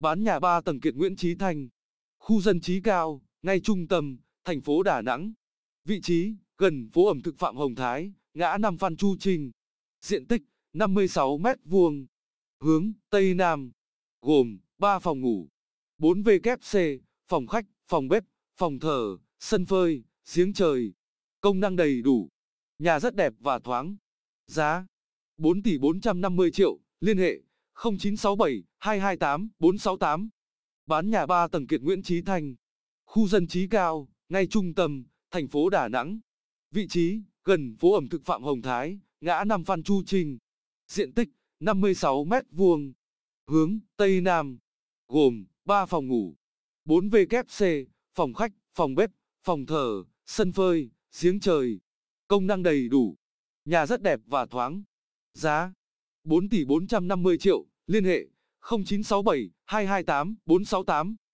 bán nhà 3 tầng kiệt Nguyễn Trí Thành, khu dân trí cao, ngay trung tâm, thành phố Đà Nẵng. Vị trí, gần phố ẩm thực Phạm Hồng Thái, ngã năm Phan Chu Trinh. Diện tích, 56 m2. Hướng, Tây Nam. Gồm, 3 phòng ngủ, 4 WC, phòng khách, phòng bếp, phòng thờ, sân phơi, giếng trời. Công năng đầy đủ. Nhà rất đẹp và thoáng. Giá 4 tỷ 450 triệu, liên hệ 0967 228 468. Bán nhà 3 tầng Kiệt Nguyễn Trí Thanh, Khu dân trí cao, ngay trung tâm, thành phố Đà Nẵng. Vị trí, gần phố ẩm thực Phạm Hồng Thái, ngã năm Phan Chu Trinh. Diện tích, 56 m vuông. Hướng, Tây Nam. Gồm, 3 phòng ngủ, 4 WC, phòng khách, phòng bếp, phòng thờ, sân phơi, giếng trời. Công năng đầy đủ. Nhà rất đẹp và thoáng. Giá 4 tỷ 450 triệu, liên hệ 0967 228 468.